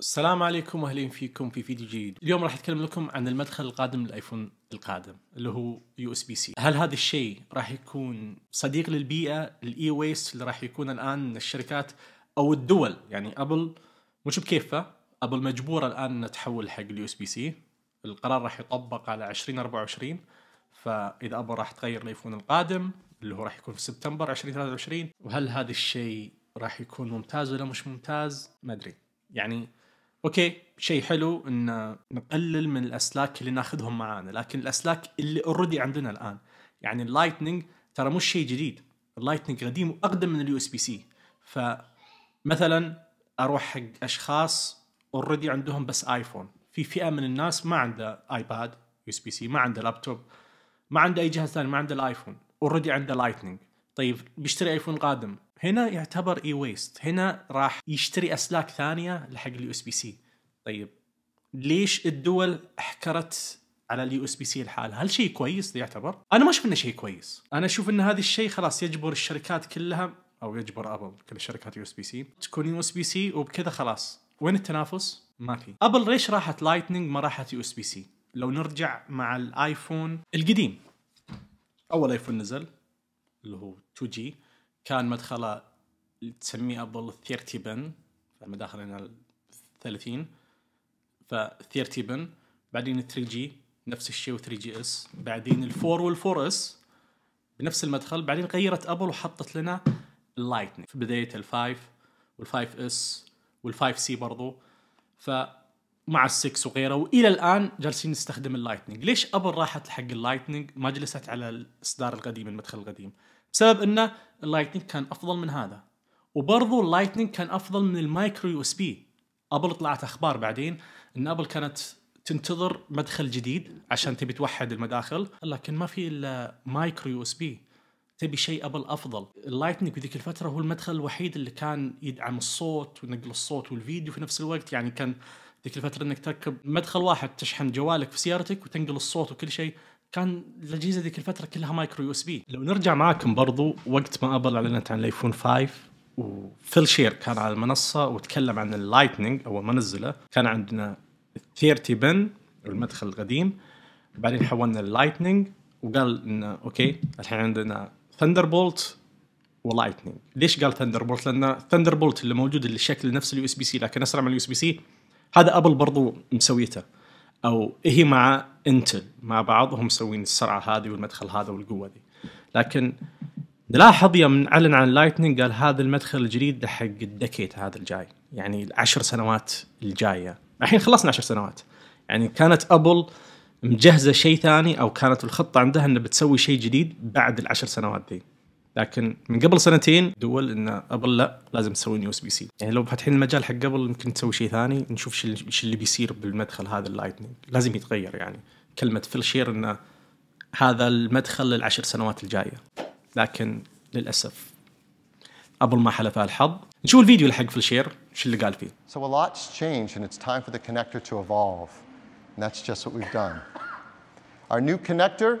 السلام عليكم واهلين فيكم في فيديو جديد. اليوم راح اتكلم لكم عن المدخل القادم للايفون القادم اللي هو يو اس بي سي. هل هذا الشيء راح يكون صديق للبيئه الاي ويست اللي راح يكون الان من الشركات او الدول يعني ابل مش بكيفها ابل مجبوره الان انها تحول حق اليو اس بي سي. القرار راح يطبق على 2024 فاذا ابل راح تغير الايفون القادم اللي هو راح يكون في سبتمبر 2023 وهل هذا الشيء راح يكون ممتاز ولا مش ممتاز؟ ما ادري. يعني اوكي شيء حلو ان نقلل من الاسلاك اللي ناخذهم معانا لكن الاسلاك اللي اوريدي عندنا الان يعني اللايتنينج ترى مش شيء جديد اللايتنينج قديم واقدم من اليو اس بي سي فمثلا اروح حق اشخاص اوريدي عندهم بس ايفون في فئه من الناس ما عنده ايباد يو اس بي سي ما عنده لابتوب ما عنده اي جهاز ثاني ما عنده الايفون اوريدي عنده لايتنينج طيب بيشتري ايفون قادم هنا يعتبر اي e ويست هنا راح يشتري اسلاك ثانيه لحق اليو اس بي سي طيب ليش الدول احكرت على اليو اس بي سي لحالها هل شيء كويس يعتبر انا ما اشوف انه شيء كويس انا اشوف ان هذا الشيء خلاص يجبر الشركات كلها او يجبر ابل كل الشركات يو اس بي سي تكون يو اس بي سي وبكذا خلاص وين التنافس ما في ابل ليش راحت لايتنينج ما راحت يو اس بي سي لو نرجع مع الايفون القديم اول ايفون نزل اللي هو 2 جي كان مدخله تسميه ابل 30 بن فالمداخل هنا 30 ف 30 بن بعدين ال 3 جي نفس الشيء و 3 جي اس بعدين ال 4 وال 4 اس بنفس المدخل بعدين غيرت ابل وحطت لنا اللايتنج في بدايه ال 5 وال 5 اس وال 5 سي برضو ف مع ال 6 وغيره والى الان جالسين نستخدم اللايتنج ليش ابل راحت حق اللايتنج ما جلست على الاصدار القديم المدخل القديم بسبب انه اللايتنج كان افضل من هذا وبرضو اللايتنج كان افضل من المايكرو يو اس بي ابل طلعت اخبار بعدين ان ابل كانت تنتظر مدخل جديد عشان تبي توحد المداخل لكن ما في الا مايكرو يو اس بي تبي شيء ابل افضل اللايتنج بذيك الفتره هو المدخل الوحيد اللي كان يدعم الصوت ونقل الصوت والفيديو في نفس الوقت يعني كان ذيك الفتره انك تركب مدخل واحد تشحن جوالك في سيارتك وتنقل الصوت وكل شيء كان الاجهزه ذيك الفتره كلها مايكرو يو اس بي لو نرجع معاكم برضو وقت ما ابل اعلنت عن الايفون 5 وفيل شير كان على المنصه وتكلم عن اللايتنينج اول ما نزله كان عندنا 30 بن المدخل القديم بعدين حولنا اللايتنينج وقال انه اوكي الحين عندنا ثندر بولت ولايتنينج ليش قال ثندر بولت لان ثندر بولت اللي موجود اللي شكل نفس اليو اس بي سي لكن اسرع من اليو اس بي سي هذا ابل برضو مسويته او هي مع انتل مع بعض هم مسوين السرعه هذه والمدخل هذا والقوه دي لكن نلاحظ يوم اعلن عن لايتنينج قال هذا المدخل الجديد حق الدكيت هذا الجاي يعني العشر سنوات الجايه الحين خلصنا عشر سنوات يعني كانت ابل مجهزه شيء ثاني او كانت الخطه عندها انها بتسوي شيء جديد بعد العشر سنوات دي لكن من قبل سنتين دول ان ابل لا لازم تسوون يو اس بي سي يعني لو فاتحين المجال حق قبل يمكن تسوي شيء ثاني نشوف ايش اللي بيصير بالمدخل هذا اللايتنج لازم يتغير يعني كلمه فيل شير انه هذا المدخل للعشر سنوات الجايه لكن للاسف ابل ما حلفها الحظ نشوف الفيديو اللي حق فيل شير ايش اللي قال فيه So a lot's changed and it's time for the connector to evolve and that's just what we've done Our new connector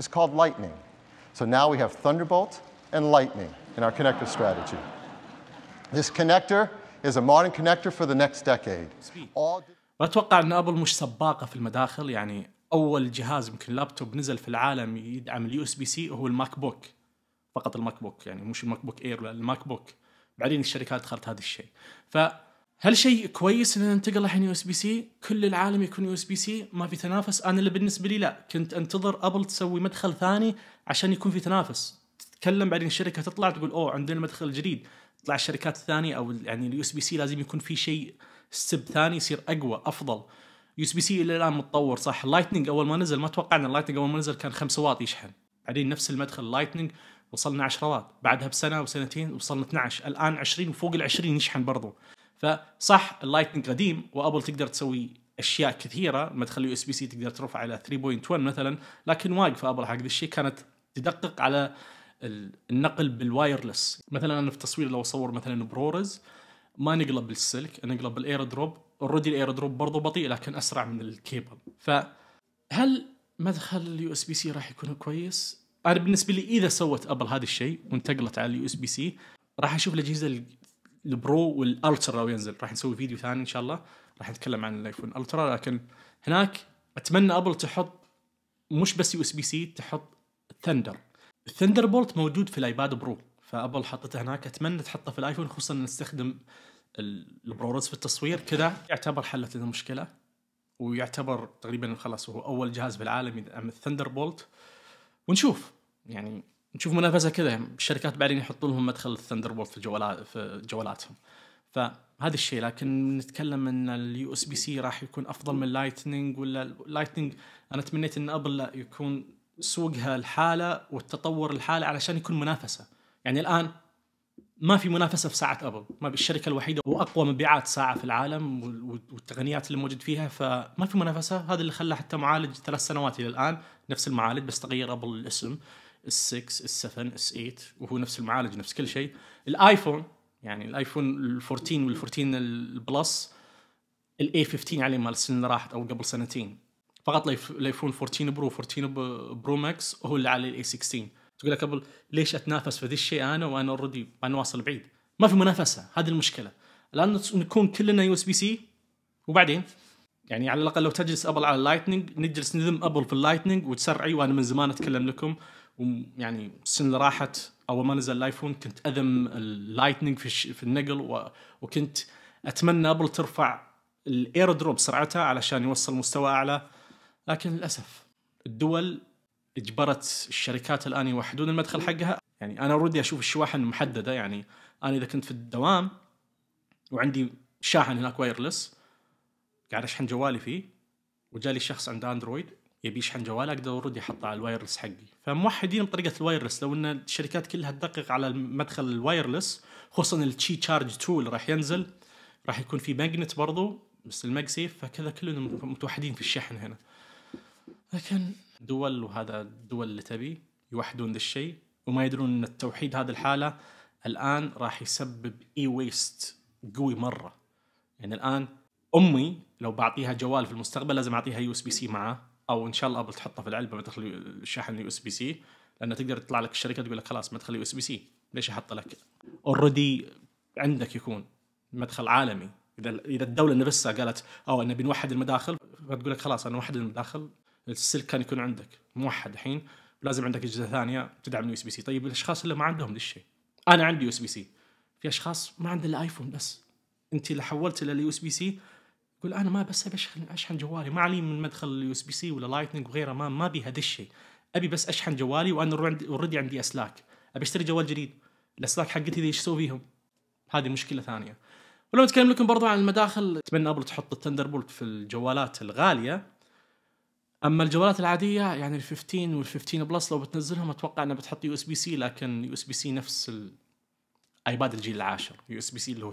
is called Lightning So now we have Thunderbolt and Lightning in our connector strategy. This connector is a modern connector for the next decade. أتوقع ان ابل مش سباقه في المداخل يعني اول جهاز يمكن لابتوب نزل في العالم يدعم اليو اس بي سي هو الماك بوك فقط الماك بوك يعني مش الماك بوك اير الماك بوك بعدين الشركات دخلت هذا الشيء فهل شيء كويس ان ننتقل الحين يو اس بي سي كل العالم يكون يو اس بي سي ما في تنافس انا اللي بالنسبه لي لا كنت انتظر ابل تسوي مدخل ثاني عشان يكون في تنافس تتكلم بعدين الشركه تطلع تقول اوه عندنا مدخل جديد تطلع الشركات الثانيه او يعني اليو اس بي سي لازم يكون في شيء ستيب ثاني يصير اقوى افضل يو اس بي سي الى الان متطور صح اللايتنج اول ما نزل ما توقعنا اللايتنج اول ما نزل كان 5 واط يشحن بعدين نفس المدخل اللايتنج وصلنا 10 واط بعدها بسنه وسنتين وصلنا 12 الان 20 وفوق ال 20 يشحن برضو فصح اللايتنج قديم وابل تقدر تسوي اشياء كثيره مدخل اليو اس بي سي تقدر ترفع الى 3.1 مثلا لكن واقفه ابل حق الشيء كانت تدقق على النقل بالوايرلس مثلا انا في التصوير لو اصور مثلا برورز ما نقلب بالسلك نقلب بالاير دروب اوريدي الاير دروب برضه بطيء لكن اسرع من الكيبل فهل مدخل اليو اس بي سي راح يكون كويس انا بالنسبه لي اذا سوت ابل هذا الشيء وانتقلت على اليو اس بي سي راح اشوف الاجهزه البرو والالترا وينزل راح نسوي فيديو ثاني ان شاء الله راح نتكلم عن الايفون الترا لكن هناك اتمنى ابل تحط مش بس يو اس بي سي تحط ثندر الثندر بولت موجود في الايباد برو فابل حطته هناك اتمنى تحطه في الايفون خصوصا نستخدم البروز في التصوير كذا يعتبر حلت المشكله ويعتبر تقريبا خلاص هو اول جهاز بالعالم يدعم الثندر بولت ونشوف يعني نشوف منافسه كذا الشركات بعدين يحطوا لهم مدخل الثندر بولت في جوالات في جوالاتهم فهذا الشيء لكن نتكلم ان اليو اس بي سي راح يكون افضل من لايتنينج ولا لايتنينج انا تمنيت ان ابل لا يكون سوقها الحاله والتطور الحاله علشان يكون منافسه يعني الان ما في منافسه في ساعه ابل ما الشركه الوحيده واقوى مبيعات ساعه في العالم والتقنيات اللي موجود فيها فما في منافسه هذا اللي خلى حتى معالج ثلاث سنوات الى الان نفس المعالج بس تغير ابل الاسم ال 6 اس7 ال 8 وهو نفس المعالج نفس كل شيء الايفون يعني الايفون ال14 وال14 البلس الاي 15 عليه مال السنه اللي راحت او قبل سنتين فقط الايفون 14 برو 14 برو ماكس هو اللي على الاي 16 تقول لك قبل ليش اتنافس في ذا الشيء انا وانا اوريدي انا واصل بعيد ما في منافسه هذه المشكله الان نكون كلنا يو اس بي سي وبعدين يعني على الاقل لو تجلس ابل على اللايتنج نجلس نذم ابل في اللايتنج وتسرعي وانا من زمان اتكلم لكم ويعني السنه اللي راحت اول ما نزل الايفون كنت اذم اللايتنج في في النقل و... وكنت اتمنى ابل ترفع الاير دروب سرعتها علشان يوصل مستوى اعلى لكن للاسف الدول اجبرت الشركات الان يوحدون المدخل حقها يعني انا اوريدي اشوف الشواحن محدده يعني انا اذا كنت في الدوام وعندي شاحن هناك وايرلس قاعد اشحن جوالي فيه وجالي شخص عنده اندرويد يبي يشحن جواله اقدر اوريدي احطه على الوايرلس حقي فموحدين بطريقه الوايرلس لو ان الشركات كلها تدقق على المدخل الوايرلس خصوصا التشي تشارج تول راح ينزل راح يكون في ماجنت برضو مثل المجسيف فكذا كلنا متوحدين في الشحن هنا لكن دول وهذا الدول اللي تبي يوحدون ذا الشيء وما يدرون ان التوحيد هذه الحاله الان راح يسبب اي ويست قوي مره يعني الان امي لو بعطيها جوال في المستقبل لازم اعطيها يو اس بي سي معاه او ان شاء الله ابل تحطه في العلبه مدخل الشاحن يو اس بي سي لانه تقدر تطلع لك الشركه تقول لك خلاص مدخل يو اس بي سي ليش احط لك اوريدي عندك يكون مدخل عالمي اذا اذا الدوله نفسها قالت او آه، نبي نوحد المداخل فتقول لك خلاص انا وحد المداخل السلك كان يكون عندك موحد الحين لازم عندك اجهزه ثانيه تدعم اليو اس بي سي طيب الاشخاص اللي ما عندهم الشيء انا عندي يو اس بي سي في اشخاص ما الا الايفون بس انت اللي حولت الى اليو اس بي سي يقول انا ما بس اشحن اشحن جوالي ما علي من مدخل اليو اس بي سي ولا لايتنج وغيره ما ما بيها ذا الشيء ابي بس اشحن جوالي وانا اوريدي عندي اسلاك ابي اشتري جوال جديد الاسلاك حقتي ايش اسوي فيهم؟ هذه مشكله ثانيه ولو نتكلم لكم برضو عن المداخل اتمنى ابل تحط الثندر بولت في الجوالات الغاليه اما الجوالات العاديه يعني ال 15 وال 15 بلس لو بتنزلهم اتوقع انها بتحط يو اس بي سي لكن يو اس بي سي نفس الايباد الجيل العاشر يو اس بي سي اللي هو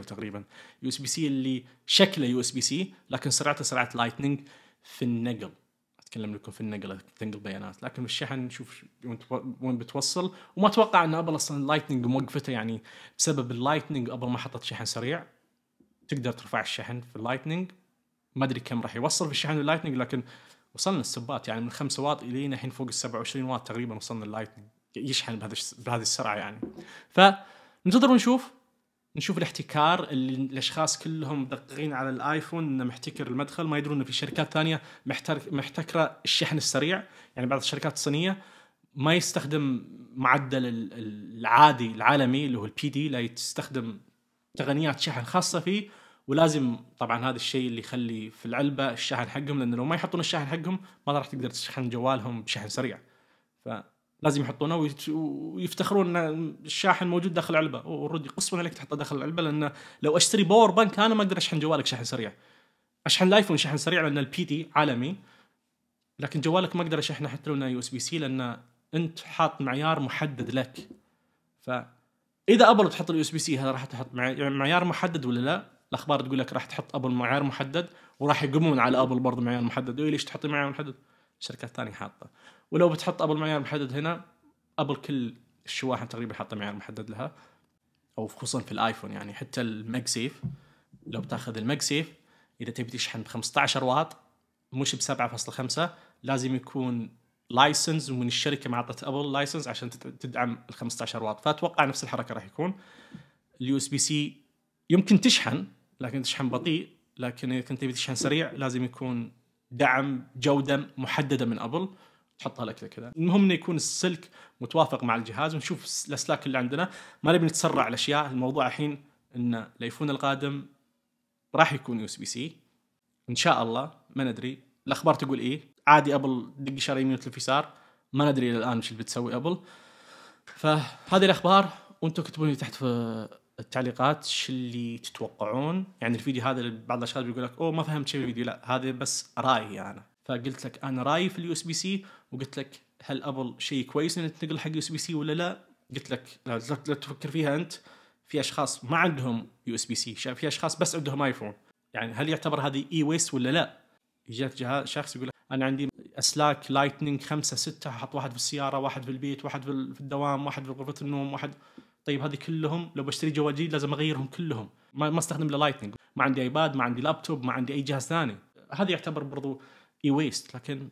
2.0 تقريبا يو اس بي سي اللي شكله يو اس بي سي لكن سرعته سرعه لايتنينج في النقل اتكلم لكم في النقل تنقل بيانات لكن الشحن نشوف وين بتوصل وما اتوقع ان ابل اصلا اللايتنينج موقفته يعني بسبب اللايتنينج ابل ما حطت شحن سريع تقدر ترفع الشحن في اللايتنينج ما ادري كم راح يوصل في الشحن اللايتنينج لكن وصلنا السبات يعني من 5 واط الى الحين فوق ال 27 واط تقريبا وصلنا اللايتنج يشحن بهذه السرعه يعني فننتظر ونشوف نشوف الاحتكار اللي الاشخاص كلهم مدققين على الايفون انه محتكر المدخل ما يدرون انه في شركات ثانيه محتكره الشحن السريع يعني بعض الشركات الصينيه ما يستخدم معدل العادي العالمي اللي هو البي دي لا يستخدم تقنيات شحن خاصه فيه ولازم طبعا هذا الشيء اللي يخلي في العلبه الشاحن حقهم لان لو ما يحطون الشاحن حقهم ما راح تقدر تشحن جوالهم بشحن سريع فلازم يحطونه ويفتخرون ان الشاحن موجود داخل العلبه اوريدي قسما عليك تحطه داخل العلبه لان لو اشتري باور بانك انا ما اقدر اشحن جوالك شحن سريع اشحن الايفون شحن سريع لان البي تي عالمي لكن جوالك ما اقدر اشحنه حتى لو انه يو اس بي سي لان انت حاط معيار محدد لك ف اذا ابل تحط اليو اس بي سي هل راح تحط معيار محدد ولا لا؟ الاخبار تقول لك راح تحط ابل معيار محدد وراح يقومون على ابل برضه معيار محدد إيه، ليش تحطي معيار محدد؟ شركات ثانيه حاطه ولو بتحط ابل معيار محدد هنا ابل كل الشواحن تقريبا حاطه معيار محدد لها او خصوصا في الايفون يعني حتى المكسيف لو بتاخذ المكسيف اذا تبي تشحن ب 15 واط مش ب 7.5 لازم يكون لايسنس ومن الشركه ما اعطت ابل لايسنس عشان تدعم ال 15 واط فاتوقع نفس الحركه راح يكون اليو اس بي سي يمكن تشحن لكن تشحن بطيء لكن اذا كنت تبي تشحن سريع لازم يكون دعم جوده محدده من ابل تحطها لك كذا المهم انه يكون السلك متوافق مع الجهاز ونشوف الاسلاك اللي عندنا ما نبي نتسرع الاشياء الموضوع الحين ان الايفون القادم راح يكون يو اس بي سي ان شاء الله ما ندري الاخبار تقول ايه عادي ابل دق شر يمين وتلف يسار ما ندري الى الان ايش اللي بتسوي ابل فهذه الاخبار وانتم اكتبوا لي تحت في التعليقات شو اللي تتوقعون يعني الفيديو هذا بعض الاشخاص بيقول لك اوه ما فهمت شيء الفيديو لا هذا بس رايي انا فقلت لك انا رايي في اليو اس بي سي وقلت لك هل ابل شيء كويس انك تنقل حق يو اس بي سي ولا لا قلت لك لا تفكر فيها انت في اشخاص ما عندهم يو اس بي سي في اشخاص بس عندهم ايفون يعني هل يعتبر هذه اي ويست ولا لا يجيك شخص يقول انا عندي اسلاك لايتنينج خمسة ستة احط واحد في السياره واحد في البيت واحد في الدوام واحد في غرفه النوم واحد طيب هذه كلهم لو بشتري جوال جديد لازم اغيرهم كلهم ما, ما استخدم الا لايتنج ما عندي ايباد ما عندي لابتوب ما عندي اي جهاز ثاني هذا يعتبر برضو اي e ويست لكن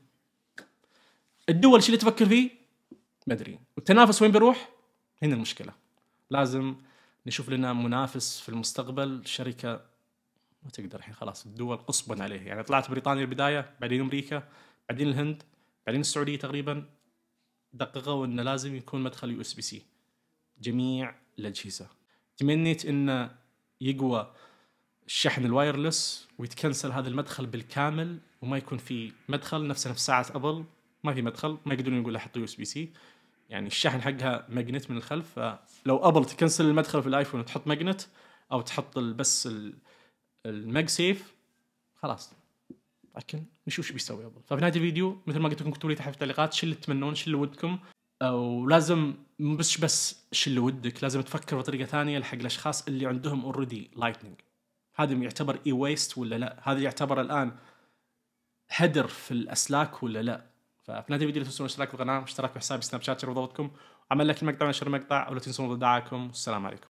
الدول شو اللي تفكر فيه ما ادري والتنافس وين بيروح هنا المشكله لازم نشوف لنا منافس في المستقبل شركه ما تقدر الحين خلاص الدول قصبا عليه يعني طلعت بريطانيا البدايه بعدين امريكا بعدين الهند بعدين السعوديه تقريبا دققوا انه لازم يكون مدخل يو اس بي سي جميع الأجهزة تمنيت أنه يقوى الشحن الوايرلس ويتكنسل هذا المدخل بالكامل وما يكون في مدخل نفسه نفس ساعة أبل ما في مدخل ما يقدرون يقول حطوا يو اس بي سي يعني الشحن حقها ماجنت من الخلف فلو أبل تكنسل المدخل في الآيفون وتحط ماجنت أو تحط بس الماج سيف خلاص لكن نشوف شو بيسوي أبل ففي نهاية الفيديو مثل ما قلت لكم اكتبوا لي تحت في التعليقات شو اللي تتمنون شو اللي ودكم ولازم مش بس الشيء اللي ودك لازم تفكر بطريقه ثانيه لحق الاشخاص اللي عندهم اوريدي لايتنينج هذا يعتبر اي e ويست ولا لا هذا يعتبر الان هدر في الاسلاك ولا لا ففي نهايه الفيديو لا تنسون الاشتراك بالقناه واشتراك في حسابي سناب شات شروط عمل لك المقطع ونشر المقطع ولا تنسون ودعائكم والسلام عليكم